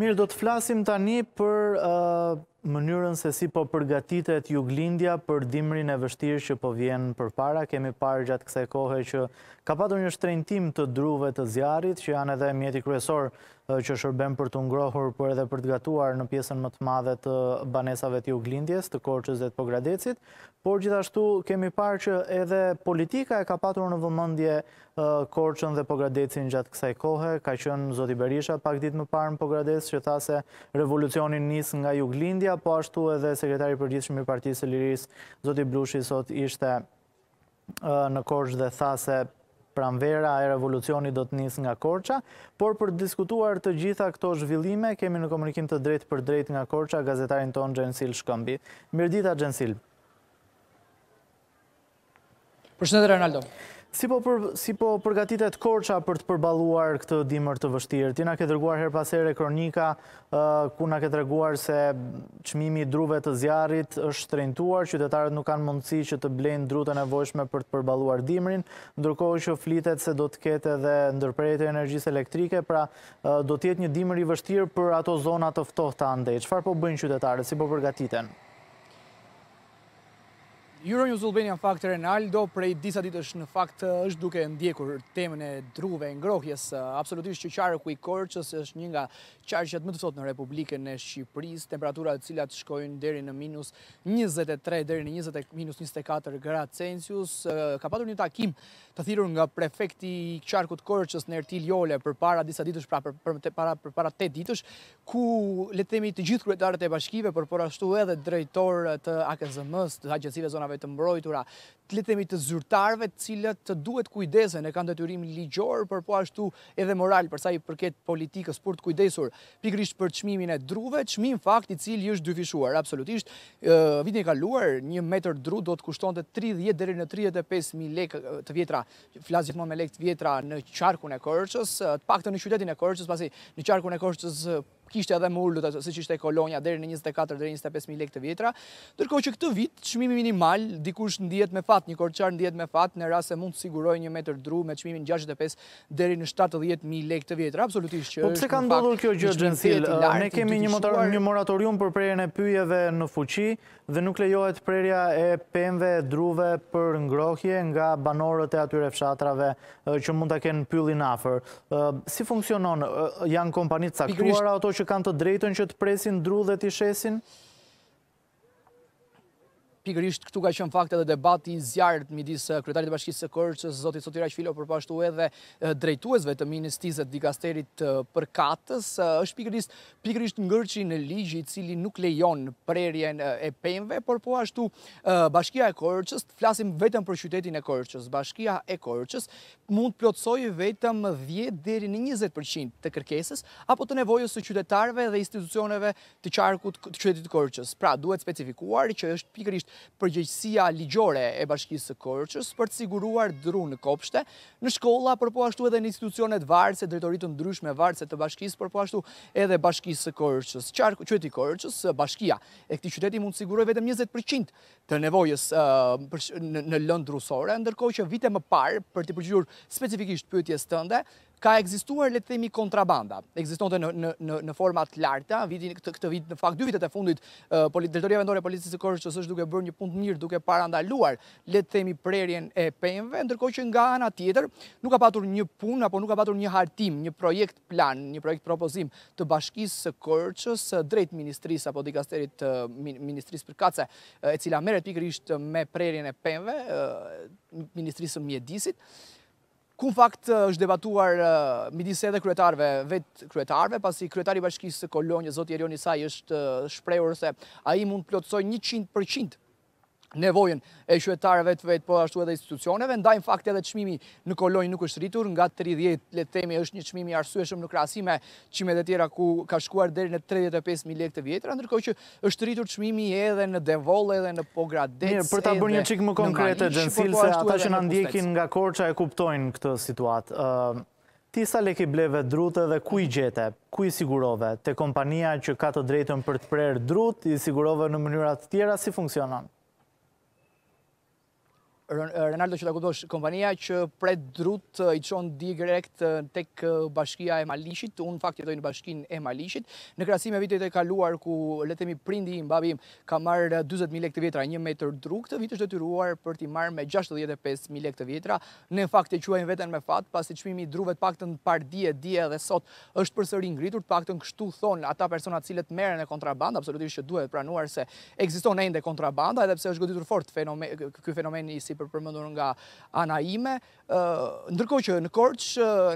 Mirë do të flasim tani për uh, mënyrën se si po përgatitet juglindja për dimrin e vështirë që po vjen për para. Kemi parë gjatë kse kohë që ka patu një shtrejntim të druve të zjarit, që janë edhe mjeti kryesor që shërben për të ngrohur, për edhe për të gatuar në pjesën më të madhe të banesave të juglindjes, të korqës dhe të pogradecit. Por gjithashtu kemi parë që edhe politika e ka patu në vëmëndje korqën dhe pogradecin gjatë kësaj kohë, ka qënë Zoti Berisha pak ditë më parë në pogradec, që tha se revolucionin njës nga juglindja, po ashtu edhe sekretari përgjithshëm i Partisë së Lirisë, zoti Blushi sot ishte në Korçë dhe tha se pranvera e revolucionit do të nisë nga Korça, por për diskutuar të gjitha këto zhvillime kemi në komunikim të drejtë për drejtë nga Korça gazetarin ton Xhensil Shkëmbi. Mirëdita Xhensil. Përshëndetje Ronaldo. Po si po përgatitet korqa për të përbaluar këtë dimër të vështirë? Ti na këtë reguar her pasere kronika, ku na këtë reguar se qmimi druve të zjarit është trejntuar, qytetarët nuk kanë mundësi që të blenë dru nevojshme për të përbaluar dimërin, ndërkohë që flitet se do të kete dhe ndërprejtë e energjisë elektrike, pra do tjetë një dimër i vështirë për ato zonat të ftohtë të andej. Qfar po bëjnë qytetarët? Si po përgatitet? Euronews Albania në fakt Renaldo prej disa ditësh në fakt është duke ndjekur temën e druve në ngrohjes absolutisht që qarë ku i korqës është një nga qarqet më të sot në Republikën e Shqipëris, temperaturat cilat shkojnë deri në minus 23 deri në minus 24 gradë Celsius. Ka patur një takim të thirur nga prefekti i qarkut korqës në Ertil Jole për para disa ditësh, pra për, para, për para 8 ditësh, ku letemi të gjithë kryetarët e bashkive, për por ashtu edhe drejtor të akzm të personave të mbrojtura, të letemi të zyrtarve të cilët të duhet kujdesen e kanë detyrim ligjor, për po ashtu edhe moral përsa i përket politikës për të kujdesur pikrisht për qmimin e druve, qmim fakti cilë është dyfishuar. Absolutisht, vitin e kaluar, një metër dru do të kushton të 30 dhe në 35.000 lek të vjetra, flas më me lek të vjetra në qarku në korqës, të pak të në qytetin e korqës, pasi në qarku në korqës kishte edhe më ullut, se që ishte kolonja, deri në 24 deri 25 mil lek të vjetra, tërko që këtë vit, qëmimi minimal, dikush në djetë me fat, një korqar në djetë me fat, në e mund të siguroj një metër dru me qmimin 65 deri në 70 mil lek të vjetra, absolutisht që po është në fakt, kjo gjë gjënësil, ne kemi një, moratorium për prerjen e pyjeve në fuqi, dhe nuk lejohet prerja e penve druve për ngrohje nga banorët e atyre fshatrave që mund të kenë pyllin afer. Si funksionon? Janë kompanit caktuara ato që kanë të drejton që të presin dru dhe të ishesin? pikërisht këtu ka qënë fakt edhe debati i zjarrit midis eh, kryetarit të bashkisë së Korçës, Zotit Sotira Qfilo, por po ashtu edhe eh, drejtuesve të ministrisë të dikasterit eh, për katës, është pikërisht pikërisht ngërçi në ligj i cili nuk lejon prerjen e pemve, por po ashtu bashkia e Korçës, flasim vetëm për qytetin e Korçës, bashkia e Korçës mund plotësojë vetëm 10 deri në 20% të kërkesës apo të nevojës së qytetarëve dhe institucioneve të qarkut të qytetit të Korçës. Pra, duhet specifikuar që është pikërisht përgjegjësia ligjore e bashkisë së korqës për të siguruar dru në kopshte, në shkolla, përpo ashtu edhe në institucionet varëse, drejtoritë në ndryshme varëse të bashkisë, përpo ashtu edhe bashkisë së korqës. i korqës, bashkia, e këti qyteti mund të siguroj vetëm 20% të nevojës në lëndë rusore, ndërkohë që vite më parë, për të përgjur specifikisht pëtjes tënde, ka egzistuar le të themi kontrabanda. Ekzistonte në në në në forma të larta. Viti këtë këtë vit në fakt dy vitet e fundit uh, drejtoria vendore e policisë së Korçës është duke bërë një punë mirë duke parandaluar le të themi prerjen e pemëve, ndërkohë që nga ana tjetër nuk ka patur një punë apo nuk ka patur një hartim, një projekt plan, një projekt propozim të bashkisë së Korçës uh, drejt ministrisë apo dikasterit të uh, ministrisë për kaca e cila merret pikërisht me prerjen e pemëve, ministrisë së mjedisit ku fakt është debatuar midis dhe kryetarve, vetë kryetarve, pasi kryetari bashkisë të kolonjë, zotë Jerion Saj, është shprejur se a i mund të plotësoj 100% nevojën e qytetarëve të vet, po ashtu edhe institucioneve, ndajm fakt edhe çmimi në Kolonjë nuk është rritur nga 30, le të themi, është një çmim i arsyeshëm në krahasim me dhe e tjera ku ka shkuar deri në 35000 lekë të vjetra, ndërkohë që është rritur çmimi edhe në devolle, edhe në Pogradec. Mirë, për ta bërë një çik më konkret Xhensil se ata që na ndjekin nga Korça e kuptojnë këtë situatë. Ti sa lekë bleve drutë dhe ku i gjete? Ku i sigurove? Te kompania që ka të drejtën për të prerë drutë, i sigurove në mënyra të tjera si funksionon? Renaldo eh, që të këtosh kompania që pre drut eh, i qon di grekt eh, tek bashkia e Malishit, unë në fakt jetoj në bashkin e Malishit, në krasim e vitet e kaluar ku letemi prindi i im, ka marrë 20.000 lek të vjetra, një metër druk të vitesh të të për ti marrë me 65.000 lek të vjetra, në fakt e quajnë veten me fat, pas i qmimi druvet pak të në par dje, dje dhe sot është për sërin ngritur, pak të në kështu thonë ata personat cilët mere në kontraband, absolutisht që duhet pranuar se egzisto në kontrabanda, edhe pse është goditur fort kë fenomeni si për përmëndur nga anajime. ime. Ndërko që në korç,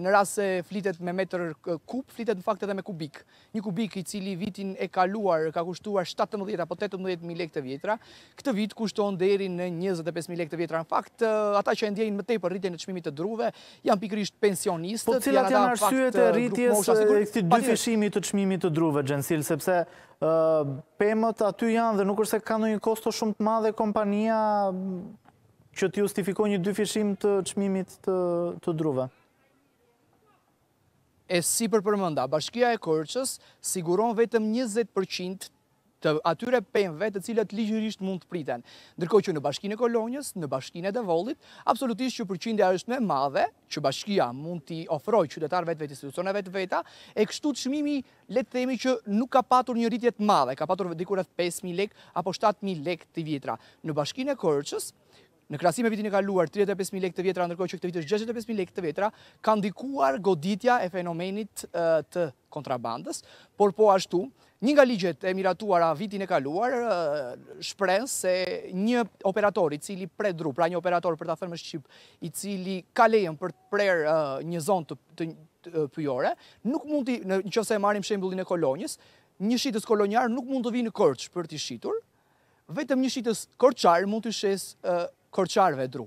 në rrasë se flitet me metër kup, flitet në fakt edhe me kubik. Një kubik i cili vitin e kaluar ka kushtuar 17 apo 18.000 lek të vjetra. Këtë vit kushton deri në 25.000 lek të vjetra. Në fakt, ata që e ndjejnë më tej për rritje në qmimit të druve, janë pikrisht pensionistët. Po cilat janë arsyet e rritjes e këti dy fishimi të qmimit të druve, Gjensil, sepse pëmët aty janë dhe nuk është se ka në një kosto shumë të madhe kompania që të justifikoj një dyfishim të qmimit të druve? E si për përmënda, bashkia e kërqës siguron vetëm 20% të atyre penve të cilat ligjërisht mund të priten. Ndërko që në bashkine Kolonjës, në bashkine Devollit, absolutisht që përqindja është me madhe, që bashkia mund t'i ofroj qytetar vetëve të institucionet vetë veta, e kështu të shmimi letë themi që nuk ka patur një rritjet madhe, ka patur dikurët 5.000 lek apo 7.000 lek të vjetra. Në bashkine Korqës, në krasime vitin e kaluar 35.000 lek të vetra, ndërkoj që këtë vit është 65.000 lek të vetra, ka ndikuar goditja e fenomenit të kontrabandës, por po ashtu, një nga ligjet e miratuara vitin e kaluar, shprenë se një operatori cili predru, pra një operator për të thërmë shqip, i cili ka lejen për të prer një zonë të pyjore, nuk mund të, në që se marim shembulin e kolonjës, një shqitës kolonjarë nuk mund të vinë në për të shqitur, vetëm një shqitës kërqarë mund të shqesë korqarve dru.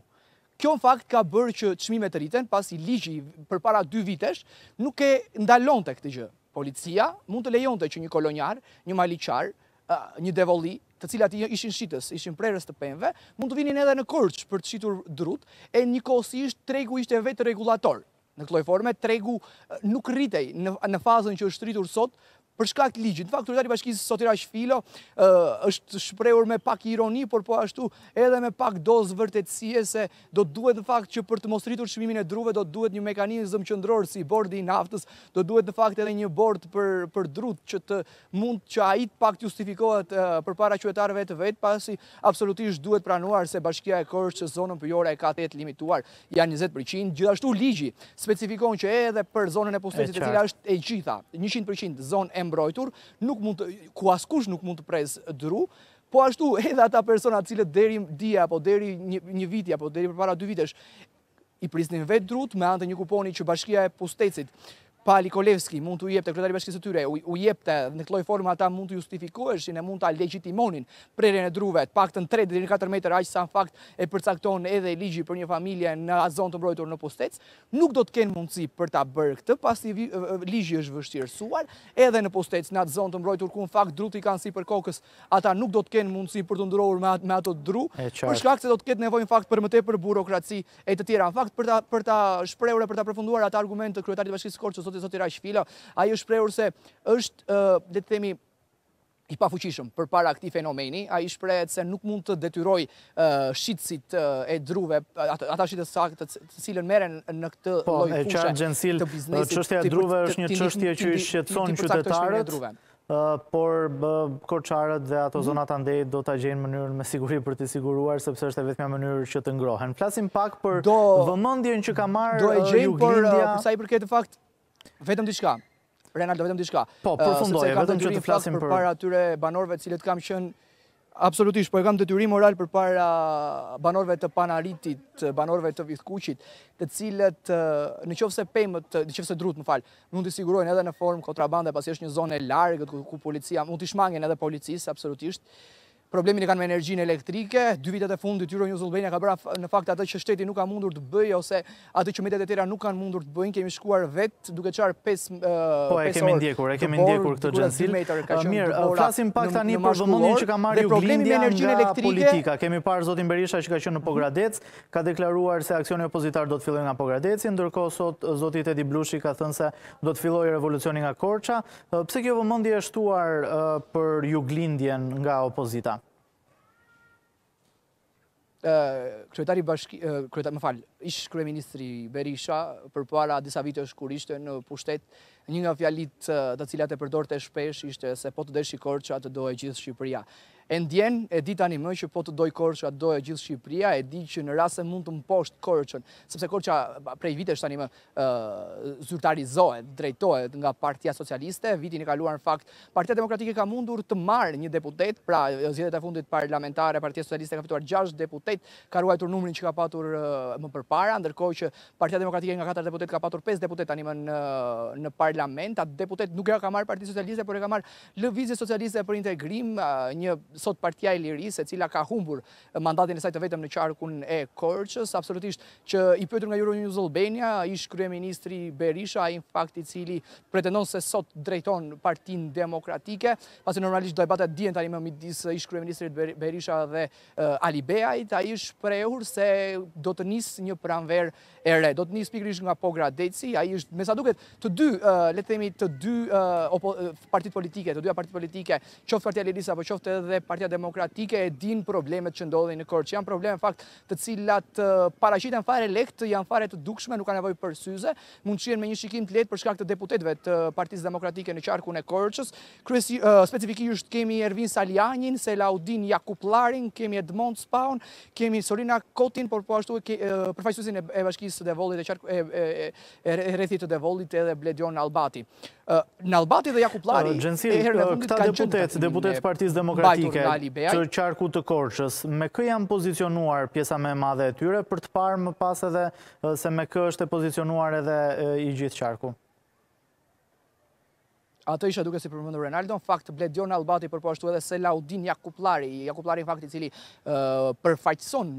Kjo në fakt ka bërë që qmime të rriten, pas i ligji për para dy vitesh, nuk e ndalon të këtë gjë. Policia mund të lejon të që një kolonjar, një maliqar, një devoli, të cilat ishin shqitës, ishin prerës të penve, mund të vinin edhe në kërç për të shqitur drut, e një ishtë tregu ishte vetë regulator. Në këlloj forme, tregu nuk rritej në fazën që është rritur sot për shkak të ligjit. Në fakt, kryetari i bashkisë së Sotiraq Filo është shprehur me pak ironi, por po ashtu edhe me pak dozë vërtetësie se do të duhet në fakt që për të mos rritur çmimin e druve do të duhet një mekanizëm qendror si bordi i naftës, do të duhet në fakt edhe një bord për për drut që të mund që ai të pak justifikohet përpara qytetarëve të vet, pasi absolutisht duhet pranuar se bashkia e Korçës zonën pyjore e ka të jetë limituar janë 20%, gjithashtu ligji specifikon që edhe për zonën e pushtetit e cila është e gjitha, 100% zonë e mbrojtur, ku askush nuk mund të prezë dru, po ashtu edhe ata persona cilët deri dia, apo deri një viti, apo deri për para dy vitesh, i prisnin vetë drut, me antë një kuponi që bashkia e pustecit, Pali Kolevski mund të ujepte kryetari bashkisë të tyre, ujepte në këtloj formë ata mund të justifikueshin e mund të legitimonin prerjen e druve, pak të në 3-4 meter, aqë sa në fakt e përcakton edhe ligji për një familje në zonë të mbrojtur në postec, nuk do të kenë mundësi për ta bërë këtë, pasi ligji është vështirësuar, edhe në postec në atë zonë të mbrojtur, ku në fakt druti kanë si për kokës, ata nuk do të kenë mundësi për të ndurohur me ato dru, për shkak se do të ketë fakt për burokraci e të fakt për ta ta atë argument të kryetarit bashkisë zotit, zotit Rajshfila, a i është se është, dhe të themi, i pafuqishëm për para këti fenomeni, a i shprejt se nuk mund të detyroj shqitsit e druve, ata shqitës sakët të cilën meren në këtë po, loj kushe të biznesit. Qështja e druve është një qështje që i shqetson qytetarët, por korqarët dhe ato mhm. zonat andej do të gjenë mënyrën me siguri për të siguruar, sepse është e vetëmja mënyrë që të ngrohen. Plasim pak për vëmëndjen që ka marrë ju gjenë, por sa i përket e vetëm diçka. Renaldo, vetëm diçka. Po, përfundoj, vetëm që të flasim për para atyre banorëve të cilët kam qenë absolutisht, po e kam detyrim moral përpara banorëve të Panaritit, të banorëve të Vithkuqit, të cilët nëse pemët, nëse drut, më fal, mund të sigurojnë edhe në formë kontrabande, pasi është një zonë e largët ku policia mund të shmangen edhe policisë absolutisht problemin e kanë me energjin elektrike, dy vitet e fundit tyro një zullbenja ka bëra në fakt atë që shteti nuk ka mundur të bëjë, ose atë që medet e tjera nuk kanë mundur të bëjë, kemi shkuar vetë duke qarë 5 orë. Po, e kemi ndjekur, e kemi ndjekur këtë gjensil. Mirë, flasim pak tani për vëmendjen që ka marrë ju energjinë elektrike. politika. Kemi parë Zotin Berisha që ka qënë në Pogradec, ka deklaruar se aksioni opozitar do të filloj nga Pogradeci, ndërko sot Zotit Edi Blushi ka thënë se do të filloj revolucioni nga Korça. Pse kjo vëmendje e shtuar për ju nga opozita? kryetari bashki, kryetari, më falë, ishë kryeministri Berisha, për para disa vite është kur ishte në pushtet, një nga fjalit të cilat e përdor të shpesh, ishte se po të që atë do e gjithë Shqipëria. E ndjen, e di tani më që po të doj korqa, doj e gjithë Shqipria, e di që në rase mund të mposht korqën, sepse korqa prej vitesh tani më zyrtarizohet, drejtohet nga partia socialiste, vitin e kaluar në fakt, partia demokratike ka mundur të marrë një deputet, pra zhjetet e fundit parlamentare, partia socialiste ka fituar 6 deputet, ka ruajtur numrin që ka patur më përpara, ndërkoj që partia demokratike nga 4 deputet ka patur 5 deputet tani më në parlament, atë deputet nuk e ka marr partia socialiste, por e ka marë socialiste për integrim, një sot partia e lirisë, e cila ka humbur mandatin e sajtë vetëm në qarkun e Korqës, absolutisht që i pëtër nga Euronews Albania, ish kryeministri Berisha, a infakt i cili pretendon se sot drejton partin demokratike, pasi normalisht debatet dijen tani më midis ish Kryeministrit Berisha dhe Alibeajt, a ish prehur se do të njësë një pranver e re. Do të njësë pikrish nga Pogra Deci, a ish me sa duket të dy, letemi të dy partit politike, të dyja partit politike, qoftë partia Lirisa, po qoftë edhe partia demokratike e din problemet që ndodhe në korë, që janë probleme fakt të cilat parashitën fare lekt, janë fare të dukshme, nuk ka nevoj për syze, mund qirën me një shikim të letë për shkak të deputetve të partiz demokratike në qarku në korëqës, specifikisht kemi Ervin Saljanin, Selaudin Jakuplarin, kemi Edmond Spawn, kemi Sorina Kotin, por po ashtu përfajsusin e bashkisë të devolit e rethit të devolit edhe Bledion Nalbati. Albati. Në Albati dhe Jakuplari Larin, e deputet, të Ok, të qarku të korqës, me kë janë pozicionuar pjesa me madhe e tyre, për të parë më pas edhe se me kë është e pozicionuar edhe i gjithë qarku? Ato isha duke si përmëndu Renaldo, në fakt bledion Albati për po ashtu edhe se laudin Jakuplari, Jakuplari në fakt i cili përfaqëson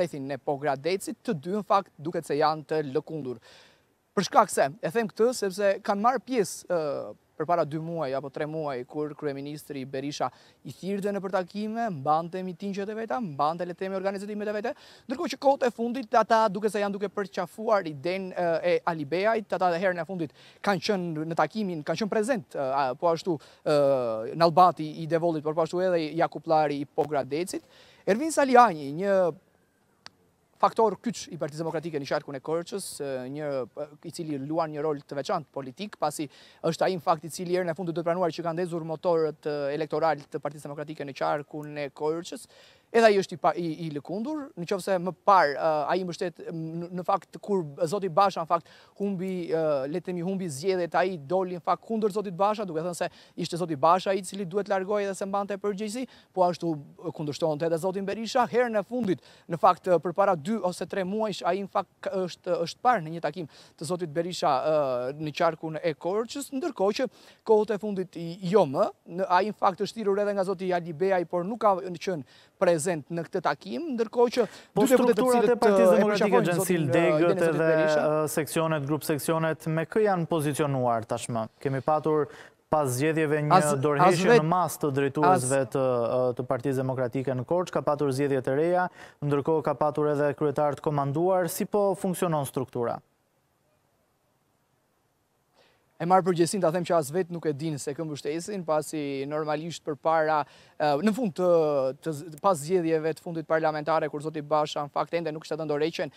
rethin në pogradecit, të dy në fakt duke se janë të lëkundur për këse, e them këtë, sepse kanë marë pjesë për para 2 muaj apo 3 muaj, kur Kryeministri Berisha i thirë në përtakime, mbante bandë të emitin që të vete, më të letemi organizatime të vete, ndërko që kote fundit, të ata duke se janë duke përqafuar i den e Alibeajt, të ata dhe herën e fundit kanë qënë në takimin, kanë qënë prezent, po ashtu në albati i devolit, por po ashtu edhe i akuplari i pogradecit. Ervin Saliani, një faktor kyç i Partisë Demokratike në sharkun e Korçës, një i cili luan një rol të veçantë politik, pasi është ai në fakt i cili erë në fund do të pranuar që kanë ndezur motorët elektoral të Partisë Demokratike në sharkun e Korçës, edhe ai është i, pa, i, i lëkundur, uh, në qovë se më parë i ai shtetë në fakt kur Zotit Basha në fakt humbi, uh, letemi humbi zjedhet, ai doli në fakt kundër Zotit Basha, duke thënë se ishte Zotit Basha i cili duhet largohi dhe se mbante të përgjësi, po ashtu kundërshton të edhe Zotit Berisha, herë në fundit, në fakt uh, për para 2 ose 3 muajsh, ai në fakt është, është parë në një takim të Zotit Berisha në qarkun e që kohët e fundit jo më, në, ai në fakt është edhe nga por nuk ka prezent në këtë takim, ndërkohë që dy po, strukturat e partizë demokratike Gjensil Degët edhe seksionet, grup seksionet, me kë janë pozicionuar tashmë? Kemi patur pas zgjedhjeve një dorëheqje në mas të drejtuesve të, të Partisë Demokratike në Korçë, ka patur zgjedhje të reja, ndërkohë ka patur edhe kryetar të komanduar, si po funksionon struktura? e marë përgjesin të them që asë vetë nuk e dinë se këmë bështesin, pasi normalisht për para, në fund të, pas zjedhjeve të fundit parlamentare, kur Zoti Basha në fakt ende nuk shtë të ndoreqen,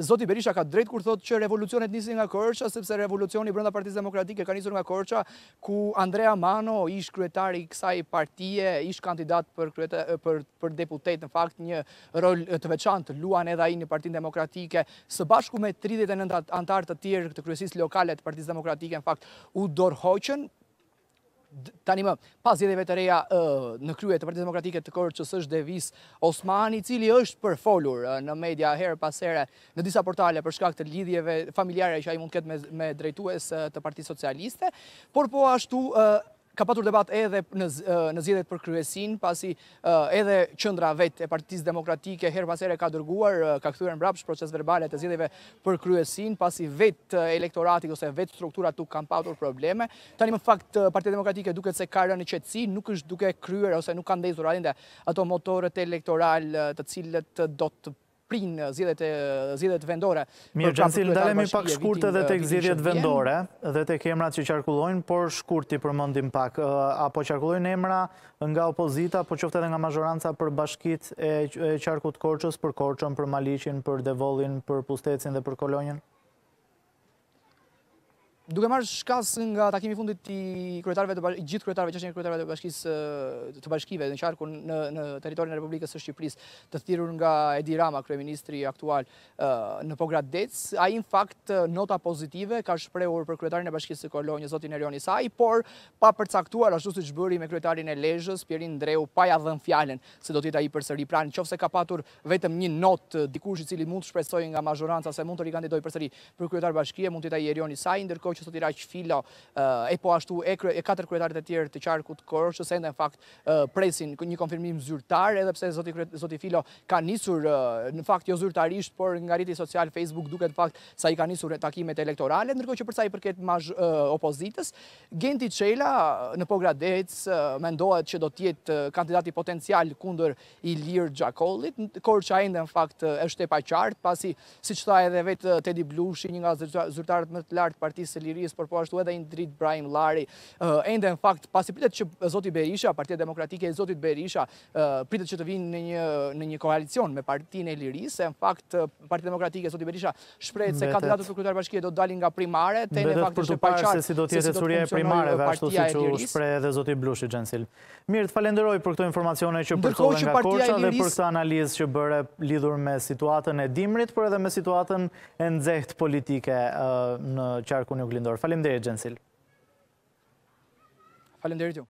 Zoti Berisha ka drejt kur thotë që revolucionet nisi nga Korqa, sepse revolucioni brënda Partisë Demokratike ka nisur nga Korqa, ku Andrea Mano ish kryetari kësaj partije, ish kandidat për, për, për deputet, në fakt një rol të veçantë, luan edhe i në Partinë Demokratike, së bashku me 39 antartë të tjerë të kryesis të Partisë Demokratike, në fakt fakt u dorhoqën, Tani më, pas jetëve të reja në krye të partit demokratike të korë që është devis Osmani, cili është përfolur në media herë pasere në disa portale për shkak të lidhjeve familjare që a i mund këtë me drejtues të partit socialiste, por po ashtu ka patur debat edhe në, në për kryesin, pasi edhe qëndra vetë e partitis demokratike her pasere ka dërguar, ka këthyre në brapsh proces verbalet e zjedheve për kryesin, pasi vetë elektoratik ose vetë struktura tuk kanë patur probleme. Tani më fakt, partitis demokratike duket se ka rënë në qetsi, nuk është duke kryer ose nuk kanë dhejzur izuradin dhe ato motorët elektoral të cilët do të prin zjedet vendore. Mirë Gjansil, dalemi pak shkurt edhe të këzirjet vendore dhe të kemrat që qarkullojnë, por shkurt i përmëndim pak. Apo qarkullojnë emra nga opozita, po qofte dhe nga mazhoranca për bashkit e qarkut korqës për korqën, për malishin, për devolin, për pustecin dhe për kolonjin? duke marrë shkas nga takimi fundit i kryetarëve të bashkisë, gjithë kryetarëve që janë kryetarëve të bashkisë të bashkive në qarku në në territorin e Republikës së Shqipërisë, të thirrur nga Edi Rama, kryeministri aktual në Pograd Dec, ai në fakt nota pozitive ka shprehur për kryetarin e bashkisë së Kolonjë, zotin Erion Isai, por pa përcaktuar ashtu siç bëri me kryetarin e Lezhës, Pierin Ndreu, pa ia dhënë fjalën se do të jetë ai përsëri pran, nëse ka patur vetëm një notë dikush i cili mund të shpresojë nga majoranca se mund të rikandidojë përsëri për kryetar bashkie, mund të jetë ai Erion Isai, ndërkohë që sot i eh, e po ashtu e katër kretarit e tjerë të qarkut korë, që se ndë në fakt eh, presin një konfirmim zyrtar, edhe pse zoti filo ka nisur eh, në fakt jo zyrtarisht, por nga rriti social Facebook duke të fakt sa i ka nisur takimet elektorale, nërko që përsa i përket mash opozitës, Genti Qela në Pogradec me ndohet që do tjetë kandidati potencial kunder i Lirë Gjakollit, korë që a ndë në fakt është e pa qartë, pasi si që edhe vetë Teddy Blushi, një nga zyrtarët më të lartë partisë liris për po ashtu edhe indrit Brahim Lari, eh, e ndë në fakt pasi pritet që Zotit Berisha, partia demokratike e Zotit Berisha, eh, pritet që të vinë në një koalicion me partin e liris, e në fakt eh, partia demokratike e Zotit Berisha shprejt se kandidatët për kërëtar bashkje do të dalin nga primare, e në fakt të përqarë se si do tjetë jetë surje e primare dhe ashtu si që shprej edhe Zotit Blushi Gjensil. Mirë, të falenderoj për këto informacione që përtojnë nga dhe për analizë që bërë lidhur me situatën e dimrit, për edhe me situatën e nëzeht politike në qarku një glitë lindor. Falem deri, Gjensil. Falem Gjensil.